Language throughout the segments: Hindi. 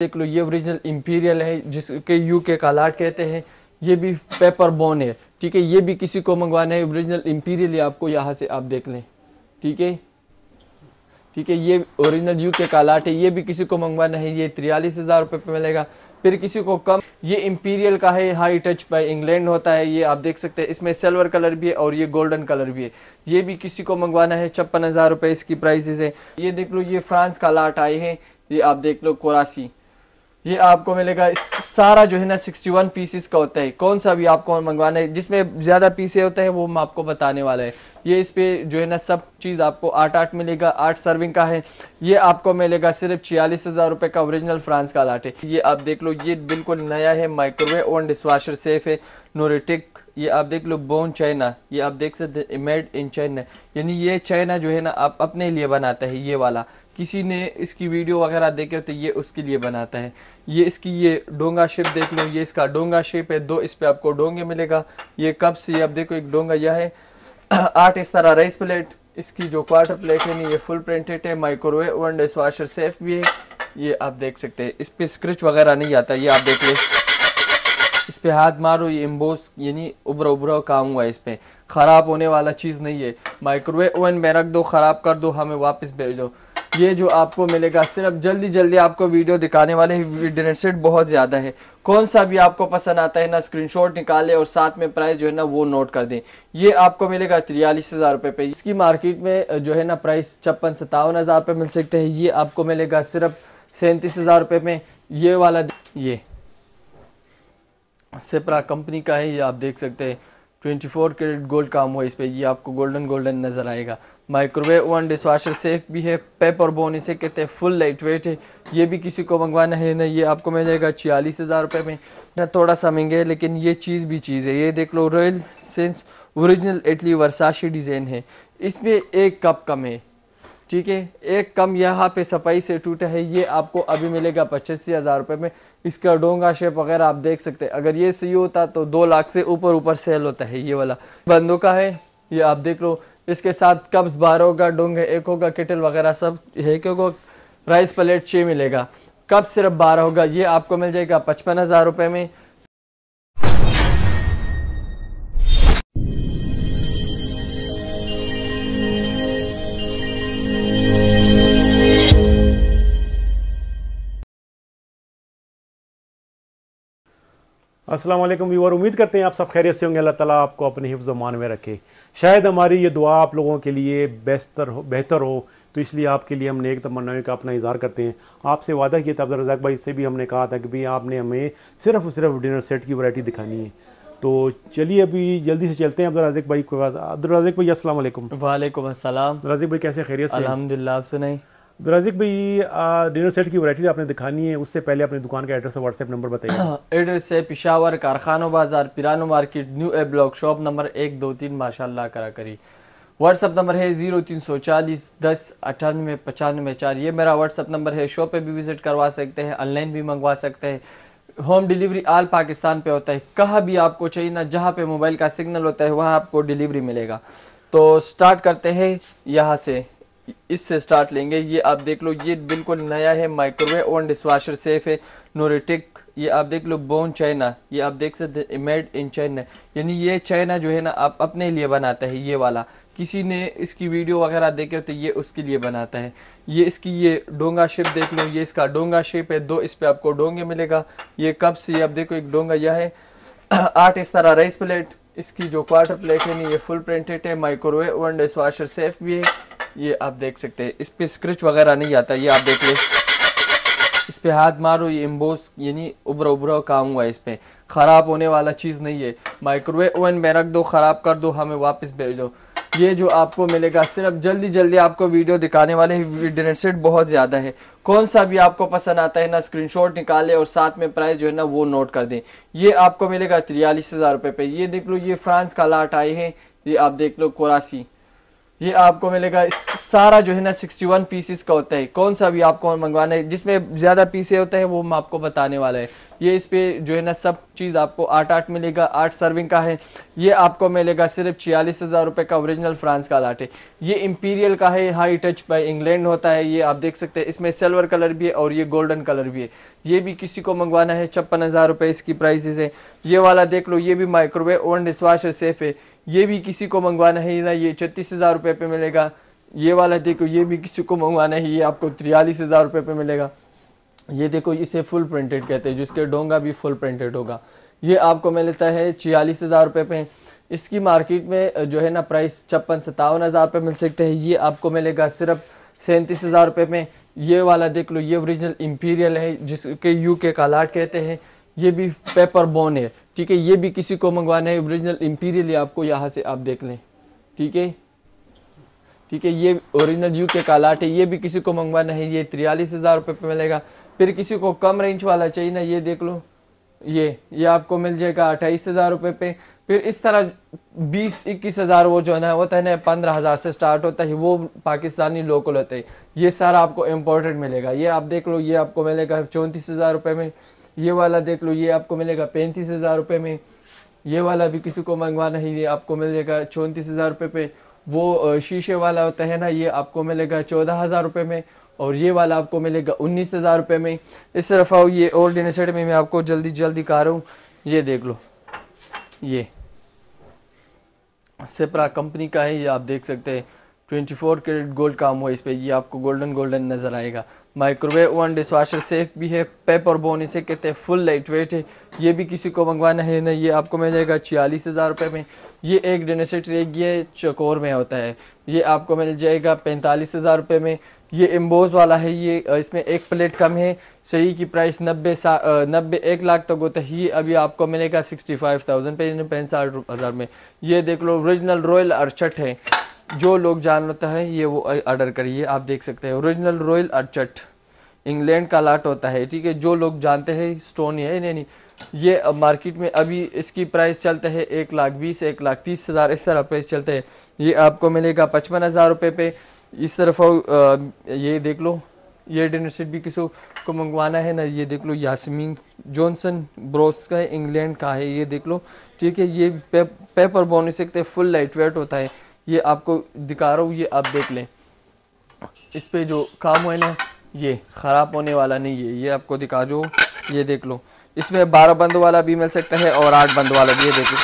देख लो ये ओरिजिनल इम्पीरियल है जिसके यू के कालाट कहते हैं ये भी पेपर बोन है ठीक है ये भी किसी को मंगवाना है ओरिजिनल इम्पीरियल आपको यहाँ से आप देख लें ठीक है ठीक है ये ओरिजिनल यू के कालाट है ये भी किसी को मंगवाना है ये तिरयालीस हज़ार रुपये पर मिलेगा फिर किसी को कम ये इम्पीरियल का है हाई टच बाय इंग्लैंड होता है ये आप देख सकते हैं इसमें सिल्वर कलर भी है और ये गोल्डन कलर भी है ये भी किसी को मंगवाना है छप्पन हज़ार रुपये इसकी प्राइसेस है ये देख लो ये फ्रांस का लाट आए हैं ये आप देख लो कोरासी ये आपको मिलेगा सारा जो है ना 61 वन पीसीस का होता है कौन सा भी आपको मंगवाना है जिसमें ज़्यादा पीसे होते हैं वो मैं आपको बताने वाला है ये इस पर जो है ना सब चीज़ आपको आठ आठ मिलेगा आठ सर्विंग का है ये आपको मिलेगा सिर्फ छियालीस हज़ार रुपये का ओरिजिनल फ्रांस का लाटे ये आप देख लो ये बिल्कुल नया है माइक्रोवेव और डिशवाशर सेफ है नोरेटिक ये आप देख लो बोन चाइना ये आप देख सकते मेड इन चाइना यानी ये चाइना जो है ना आप अपने लिए बनाता है ये वाला किसी ने इसकी वीडियो वगैरह देखे तो ये उसके लिए बनाता है ये इसकी ये डोंगा शेप देख लो ये इसका डोंगा शेप है दो इस पर आपको डोंगे मिलेगा ये कब से आप देखो एक डोंगा यह है आठ इस तरह राइस प्लेट इसकी जो क्वार्टर प्लेट है नहीं ये फुल प्रिंटेड है microwave oven dishwasher safe भी है ये आप देख सकते हैं इस पर स्क्रिच वगैरह नहीं आता ये आप देख लें इस पर हाथ मारो ये एम्बोस यानी उबरा उबरा काम हुआ है इस पर ख़राब होने वाला चीज़ नहीं है माइक्रोवेव ओवन में रख दो ख़राब कर दो हमें वापस भेज दो ये जो आपको मिलेगा सिर्फ जल्दी जल्दी आपको वीडियो दिखाने वाले डिनर सेट बहुत ज़्यादा है कौन सा भी आपको पसंद आता है ना स्क्रीनशॉट निकाले और साथ में प्राइस जो है ना वो नोट कर दें ये आपको मिलेगा तिरयालीस हज़ार रुपये पे इसकी मार्केट में जो है ना प्राइस छप्पन सत्तावन हज़ार रुपये मिल सकते हैं ये आपको मिलेगा सिर्फ सैंतीस हज़ार रुपये में ये वाला ये सिपरा कंपनी का है ये आप देख सकते हैं 24 कैरेट गोल्ड काम हुआ इस पर ये आपको गोल्डन गोल्डन नज़र आएगा microwave oven dishwasher safe भी है पेपर बोन इसे कहते हैं फुल लाइट वेट है ये भी किसी को मंगवाना है ना ये आपको मिल जाएगा छियालीस हज़ार रुपये में ना थोड़ा सा महंगे लेकिन ये चीज़ भी चीज़ है ये देख लो royal sense original Italy Versace design है इसमें एक कप कम है ठीक है एक कम यहाँ पे सफाई से टूटा है ये आपको अभी मिलेगा पच्चीस हज़ार रुपये में इसका डोंगा शेप वगैरह आप देख सकते हैं अगर ये सही होता तो दो लाख से ऊपर ऊपर सेल होता है ये वाला बंदों का है ये आप देख लो इसके साथ कब्ज बारह होगा डोंगे एक होगा केटल वगैरह सब है होगा राइस प्लेट छः मिलेगा कब सिर्फ बारह होगा ये आपको मिल जाएगा पचपन हज़ार रुपये में अस्सलाम वालेकुम व्यूवर उम्मीद करते हैं आप सब खैरियत से होंगे अल्लाह ताला आपको अपने हिफ्ज़ मान में रखे शायद हमारी ये दुआ आप लोगों के लिए बेहतर हो बेहतर हो तो इसलिए आपके लिए हम नेक तमन्नाओं का अपना इजहार करते हैं आपसे वादा किया था रजाक भाई से भी हमने कहा था कि भाई आपने हमें सिर्फ और सिर्फ डिनर सेट की वैरायटी दिखानी है तो चलिए अभी जल्दी से चलते हैं अब्दुल भाई के पास अब्दुल भाई असल वालेकुम वालेकुम असलम रजाक भाई कैसे खैरियत से अलहमदिल्ला आप सुनाई राजिक भाई डिनर सेट की वैरायटी आपने दिखानी है उससे पहले अपनी दुकान का एड्रेस और व्हाट्सएप नंबर बताइए एड्रेस है पिशावर कारखानों बाजार पिरानो market new A block shop number एक दो तीन माशा करा करी व्हाट्सअप नंबर है जीरो तीन सौ चालीस दस अठानवे पचानवे चार ये मेरा व्हाट्सअप नंबर है शॉप पे भी विजिट करवा सकते हैं ऑनलाइन भी मंगवा सकते हैं होम डिलीवरी आल पाकिस्तान पे होता है कहाँ भी आपको चाहिए ना जहाँ पे मोबाइल का सिग्नल होता है वहाँ आपको डिलीवरी मिलेगा तो स्टार्ट करते हैं यहाँ से इससे स्टार्ट लेंगे ये आप देख लो ये बिल्कुल नया है माइक्रोवेव और डिशवाशर सेफ है नोरेटिक ये आप देख लो बोन चाइना ये आप देख सकते मेड इन चाइना यानी ये चाइना जो है ना आप अपने लिए बनाता है ये वाला किसी ने इसकी वीडियो वगैरह देखे हो तो ये उसके लिए बनाता है ये इसकी ये डोंगा शेप देख लो ये इसका डोंगा शेप है दो इस पर आपको डोंगे मिलेगा ये कब से आप देखो एक डोंगा यह है आठ इस तरह राइस प्लेट इसकी जो क्वार्टर प्लेट है ना ये फुल प्रिंटेड है microwave oven dishwasher safe भी है ये आप देख सकते हैं इस पर स्क्रच वगैरह नहीं आता ये आप देख ले इस पर हाथ मारो ये एम्बोस यानी उबरा उबरा काम हुआ है इस पर ख़राब होने वाला चीज़ नहीं है माइक्रोवेव ओवन में रख दो ख़राब कर दो हमें वापस भेज दो ये जो आपको मिलेगा सिर्फ जल्दी जल्दी आपको वीडियो दिखाने वाले इंटरनेट सेट बहुत ज़्यादा है कौन सा भी आपको पसंद आता है ना स्क्रीनशॉट निकाले और साथ में प्राइस जो है ना वो नोट कर दें ये आपको मिलेगा तिरयालीस हज़ार रुपये पे ये देख लो ये फ्रांस का लाट आए हैं ये आप देख लो कोरासी ये आपको मिलेगा सारा जो है ना 61 पीसेस का होता है कौन सा भी आपको मंगवाना है जिसमें ज़्यादा पीसे होते हैं वो हम आपको बताने वाला है ये इस पर जो है ना सब चीज़ आपको आठ आठ मिलेगा आठ सर्विंग का है ये आपको मिलेगा सिर्फ छियालीस हज़ार रुपये का ओरिजिनल फ्रांस का लाटे ये इम्पीरियल का है हाई टच बाय इंग्लैंड होता है ये आप देख सकते हैं इसमें सिल्वर कलर भी है और ये गोल्डन कलर भी है ये भी किसी को मंगवाना है छप्पन हज़ार रुपये इसकी प्राइजेज है ये वाला देख लो ये भी माइक्रोवेव ओन डिशवाशर सेफ है ये भी किसी को मंगवाना है ना ये छत्तीस हज़ार रुपये पे मिलेगा ये वाला देखो ये भी किसी को मंगवाना है ये आपको तिरयालीस हज़ार रुपये पर मिलेगा ये देखो इसे फुल प्रिंटेड कहते हैं जिसके डोंगा भी फुल प्रिंटेड होगा ये आपको मिलता है छियालीस हज़ार रुपये पे इसकी मार्केट में जो है ना प्राइस छप्पन सतावन हज़ार रुपये मिल सकते हैं ये आपको मिलेगा सिर्फ सैंतीस हज़ार रुपये में ये वाला देख लो ये ओरिजिनल इम्पीरियल है जिसके यू के कालाट कहते हैं ये भी पेपर बोन है ठीक है ये भी किसी को मंगवाना है ओरिजिनल इम्पीरियल आपको यहाँ से आप देख लें ठीक है ठीक है ये ओरिजिनल यू के कालाट है ये भी किसी को मंगवाना है ये तिरयालीस हज़ार रुपये पर मिलेगा फिर किसी को कम रेंज वाला चाहिए ना ये देख लो ये ये आपको मिल जाएगा अट्ठाईस हज़ार रुपये पे फिर इस तरह बीस इक्कीस हज़ार वो जो है ना तो है ना पंद्रह हज़ार से स्टार्ट होता है वो पाकिस्तानी लोकल होता है ये सारा आपको इम्पोर्टेड मिलेगा ये आप देख लो ये आपको मिलेगा चौंतीस हज़ार रुपये में ये वाला देख लो ये आपको मिलेगा पैंतीस हज़ार रुपये में ये वाला भी किसी को मंगवाना है ये आपको मिल जाएगा चौंतीस हज़ार रुपये पे वो शीशे वाला होता है ना ये आपको मिलेगा चौदह हज़ार रुपये में और ये वाला आपको मिलेगा उन्नीस हज़ार रुपये में इस तरफ आओ ये और डिनर सेट में मैं आपको जल्दी जल्दी कह रहा हूँ ये देख लो ये सेपरा कंपनी का है ये आप देख सकते हैं 24 कैरेट गोल्ड काम हुआ इस पर ये आपको गोल्डन गोल्डन नज़र आएगा microwave oven dishwasher safe भी है पेपर बोन इसे कहते हैं फुल लाइट वेट है ये भी किसी को मंगवाना है ना ये आपको मिल जाएगा छियालीस हज़ार रुपये में ये एक डेनेसिट रेग ये चकोर में होता है ये आपको मिल जाएगा पैंतालीस हज़ार रुपये में ये एम्बोज वाला है ये इसमें एक प्लेट कम है सही की प्राइस नब्बे सा नब्बे एक लाख तक होता है ये अभी आपको मिलेगा सिक्सटी फाइव थाउजेंड पैंसठ हज़ार में ये देख लो ओरिजिनल रॉयल अरचट है जो लोग जान होता है ये वो ऑर्डर करिए आप देख सकते हैं ओरिजिनल रॉयल अरचट इंग्लैंड का लाट होता है ठीक है जो लोग जानते हैं स्टोन है नहीं नहीं ये मार्केट में अभी इसकी प्राइस चलते है एक लाख बीस एक लाख तीस हज़ार इस तरह प्राइस चलते हैं ये आपको मिलेगा पचपन हज़ार रुपये पे इस तरफ ये देख लो ये डिनर सेट भी किसी को मंगवाना है ना ये देख लो यासमीन जॉनसन ब्रोस का है इंग्लैंड का है ये देख लो ठीक है ये पे, पेपर बोने सकते फुल लाइट वेट होता है ये आपको दिखा रहा हूँ ये आप देख लें इस पर जो काम है ना ये ख़राब होने वाला नहीं है ये आपको दिखा जो ये देख लो इसमें बारह बंद वाला भी मिल सकता है और आठ बंद वाला भी है देखिए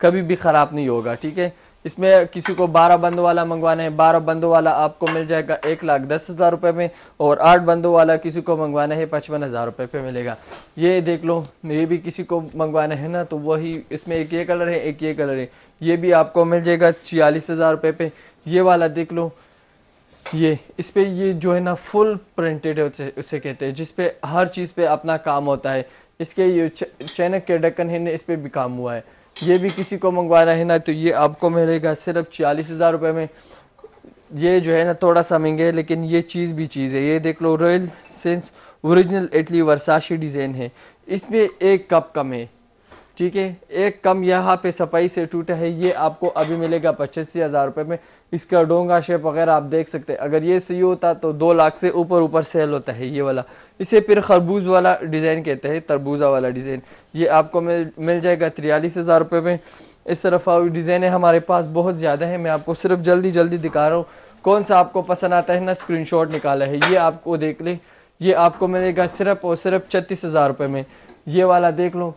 कभी भी ख़राब नहीं होगा ठीक है इसमें किसी को बारह बंदों वाला मंगवाना है बारह बंदों वाला आपको मिल जाएगा एक लाख दस हज़ार रुपये में और आठ बंदों वाला किसी को मंगवाना है पचपन हज़ार रुपये पे मिलेगा ये देख लो ये भी किसी को मंगवाना है ना तो वही इसमें एक ये कलर है एक ये कलर है ये भी आपको मिल जाएगा छियालीस हज़ार रुपये पे ये वाला देख लो ये इस पर ये जो है ना फुल प्रिंटेड उसे कहते हैं जिस पे हर चीज़ पे अपना काम होता है इसके ये चैनक के डक्कन है ना इस पर भी काम हुआ है ये भी किसी को मंगवाना है ना तो ये आपको मिलेगा सिर्फ छियालीस हज़ार रुपये में ये जो है ना थोड़ा सा महंगे लेकिन ये चीज़ भी चीज़ है ये देख लो royal sense original Italy Versace design है इसमें एक कप कम है ठीक है एक कम यहाँ पे सफाई से टूटा है ये आपको अभी मिलेगा पच्चीस हज़ार रुपये में इसका डोंगा शेप वगैरह आप देख सकते हैं अगर ये सही होता तो दो लाख से ऊपर ऊपर सेल होता है ये वाला इसे फिर खरबूज वाला डिज़ाइन कहते हैं तरबूजा वाला डिज़ाइन ये आपको मिल मिल जाएगा तिरयालीस हज़ार रुपये में इस तरफ डिज़ाइन हमारे पास बहुत ज़्यादा है मैं आपको सिर्फ जल्दी जल्दी दिखा रहा हूँ कौन सा आपको पसंद आता है ना शॉट निकाला है ये आपको देख लें ये आपको मिलेगा सिर्फ और सिर्फ छत्तीस हज़ार रुपये में ये वाला देख लो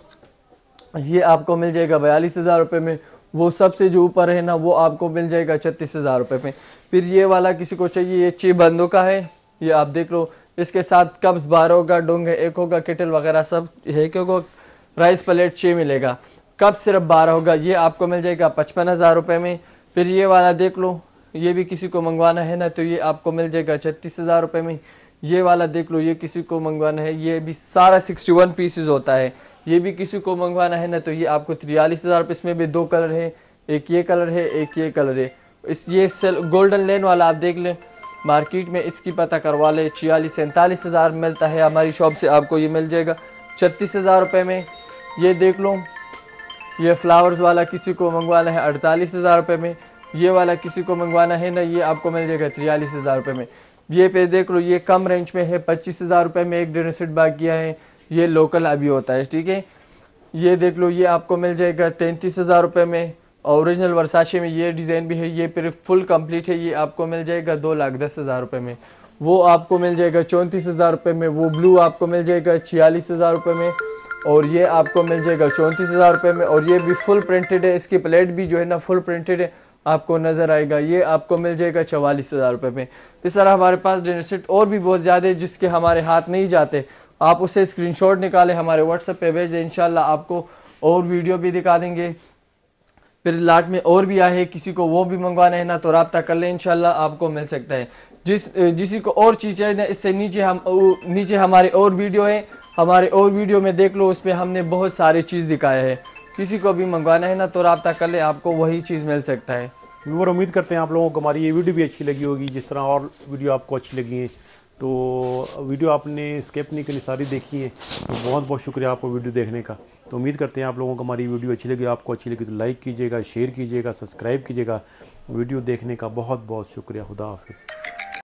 ये आपको मिल जाएगा बयालीस हज़ार रुपये में वो सबसे जो ऊपर है ना वो आपको मिल जाएगा छत्तीस हज़ार रुपये में फिर ये वाला किसी को चाहिए ये छः बंदों का है ये आप देख लो इसके साथ कब्ज बारह होगा डोंग है एक होगा केटल वगैरह सब है क्योंकि राइस प्लेट छः मिलेगा कब सिर्फ बारह होगा ये आपको मिल जाएगा पचपन हज़ार रुपये में फिर ये वाला देख लो ये भी किसी को मंगवाना है ना तो ये आपको मिल जाएगा छत्तीस हज़ार रुपये में ये वाला देख लो ये किसी को मंगवाना है ये भी सारा सिक्सटी वन पीसेज होता है ये भी किसी को मंगवाना है ना तो ये आपको तिरयालीस हज़ार रुपये इसमें भी दो कलर है एक ये कलर है एक ये कलर है इस ये सेल गोल्डन लेन वाला आप देख लें मार्केट में इसकी पता करवा लें छियालीस सैंतालीस हज़ार मिलता है हमारी शॉप से आपको ये मिल जाएगा छत्तीस हज़ार रुपये में ये देख लो ये फ्लावर्स वाला किसी को मंगवाना है अड़तालीस हज़ार रुपये में ये वाला किसी को मंगवाना है ना ये आपको मिल जाएगा तिरयालीस हज़ार रुपये में ये पे देख लो ये कम रेंज में है पच्चीस हज़ार रुपये में एक डिनर सेट बाग किया है ये लोकल अभी होता है ठीक है ये देख लो ये आपको मिल जाएगा तैंतीस हज़ार रुपये में औरिजिनल वर्साशे में ये डिज़ाइन भी है ये फिर फुल कंप्लीट है ये आपको मिल जाएगा दो लाख दस हज़ार रुपये में वो आपको मिल जाएगा चौंतीस हज़ार रुपये में वो ब्लू आपको मिल जाएगा छियालीस हज़ार रुपये में और ये आपको मिल जाएगा चौंतीस हज़ार रुपये में और ये भी फुल प्रिंटेड है इसकी प्लेट भी जो है ना फुल प्रिंटेड है आपको नज़र आएगा ये आपको मिल जाएगा चवालीस हज़ार रुपये में इस तरह हमारे पास सेट और भी बहुत ज़्यादा है जिसके हमारे हाथ नहीं जाते आप उससे स्क्रीनशॉट निकालें हमारे व्हाट्सएप पे भेजें इन आपको और वीडियो भी दिखा देंगे फिर लाट में और भी आए किसी को वो भी मंगवाना है ना तो रबता कर लें इनशाला आपको मिल सकता है जिस जिस को और चीज़ चाहिए ना इससे नीचे हम नीचे हमारे और वीडियो है हमारे और वीडियो में देख लो उस पर हमने बहुत सारी चीज़ दिखाया है किसी को भी मंगवाना है ना तो रबता कर लें आपको वही चीज़ मिल सकता है और उम्मीद करते हैं आप लोगों को हमारी ये वीडियो भी अच्छी लगी होगी जिस तरह और वीडियो आपको अच्छी लगी है तो वीडियो आपने स्केप नहीं करनी सारी देखी है तो बहुत बहुत शुक्रिया आपको वीडियो देखने का तो उम्मीद करते हैं आप लोगों को हमारी वीडियो अच्छी लगी आपको अच्छी लगी तो लाइक कीजिएगा शेयर कीजिएगा सब्सक्राइब कीजिएगा वीडियो देखने का बहुत बहुत शुक्रिया खुदा हाफिज़